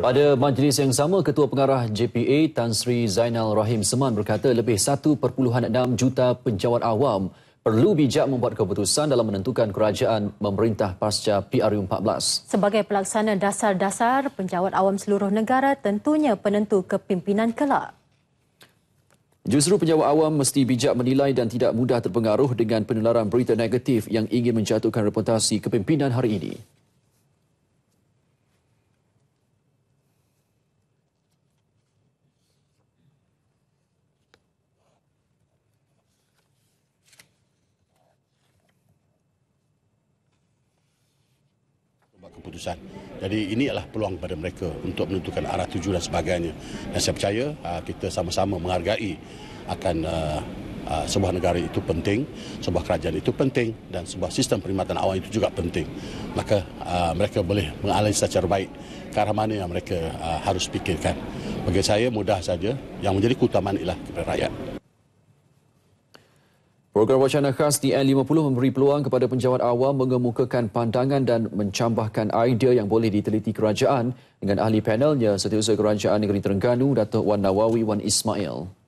Pada majlis yang sama, Ketua Pengarah JPA Tan Sri Zainal Rahim Seman berkata lebih 1.6 juta penjawat awam perlu bijak membuat keputusan dalam menentukan kerajaan memerintah pasca PRU14. Sebagai pelaksana dasar-dasar, penjawat awam seluruh negara tentunya penentu kepimpinan kelak. Justru penjawat awam mesti bijak menilai dan tidak mudah terpengaruh dengan penularan berita negatif yang ingin menjatuhkan reputasi kepimpinan hari ini. membuat keputusan. Jadi inilah peluang kepada mereka untuk menentukan arah tujuan dan sebagainya. Dan saya percaya ah, kita sama-sama menghargai akan ah, ah, sebuah negara itu penting, sebuah kerajaan itu penting dan sebuah sistem perkhidmatan awam itu juga penting. Maka mereka boleh mengalami secara baik ke arah mana yang mereka harus fikirkan. Bagi saya mudah saja, yang menjadi keutamaan ialah kepada rakyat. Program Wacana Khas di N50 memberi peluang kepada penjawat awam mengemukakan pandangan dan mencambahkan idea yang boleh diteliti kerajaan dengan ahli panelnya Setiausaha Kerajaan Negeri Terengganu, Datuk Wan Nawawi Wan Ismail.